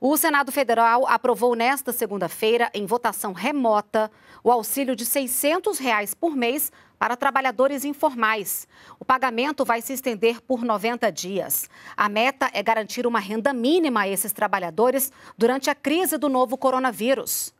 O Senado Federal aprovou nesta segunda-feira, em votação remota, o auxílio de R$ 600 reais por mês para trabalhadores informais. O pagamento vai se estender por 90 dias. A meta é garantir uma renda mínima a esses trabalhadores durante a crise do novo coronavírus.